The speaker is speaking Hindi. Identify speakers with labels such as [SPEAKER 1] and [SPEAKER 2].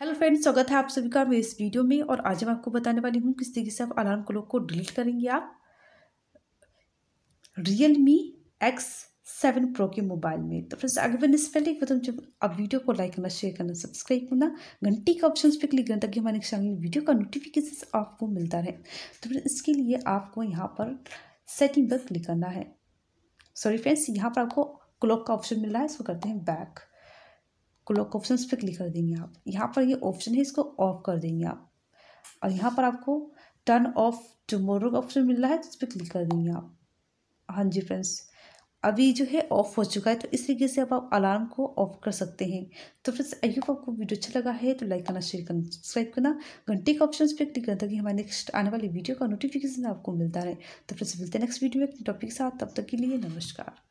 [SPEAKER 1] हेलो फ्रेंड्स स्वागत है आप सभी का मेरे इस वीडियो में और आज मैं आपको बताने वाली हूँ किस तरीके से आप अलार्म क्लॉक को डिलीट करेंगे आप Realme X seven Pro के मोबाइल में तो फ्रेंड्स अगर मैंने इससे पहले एक बार जब आप वीडियो को लाइक करना शेयर करना सब्सक्राइब करना घंटी के ऑप्शन पर क्लिक करना ताकि हमारे चैनल वीडियो का नोटिफिकेशन आपको मिलता रहे तो फिर इसके लिए आपको यहाँ पर सेटिंग पर क्लिक करना है सॉरी फ्रेंड्स यहाँ पर आपको क्लॉक का ऑप्शन मिल रहा है इसको करते हैं बैक क्लॉक ऑप्शन पे क्लिक कर देंगे आप यहाँ पर ये यह ऑप्शन है इसको ऑफ कर देंगे आप और यहाँ पर आपको टर्न ऑफ टमोरो का ऑप्शन मिल रहा है तो इस पर क्लिक कर देंगे आप हाँ जी फ्रेंड्स अभी जो है ऑफ हो चुका है तो इस तरीके से अब आप अलार्म को ऑफ कर सकते हैं तो फ्रेंड्स आई होप आपको वीडियो अच्छा लगा है तो लाइक करना शेयर करना सब्सक्राइब करना घंटे के ऑप्शन पर क्लिक करना ताकि हमारे नेक्स्ट आने वाली वीडियो का नोटिफिकेशन आपको मिलता रहे तो फ्रेंड्स मिलते हैं नेक्स्ट वीडियो में अपने टॉपिक के साथ तब तक के लिए नमस्कार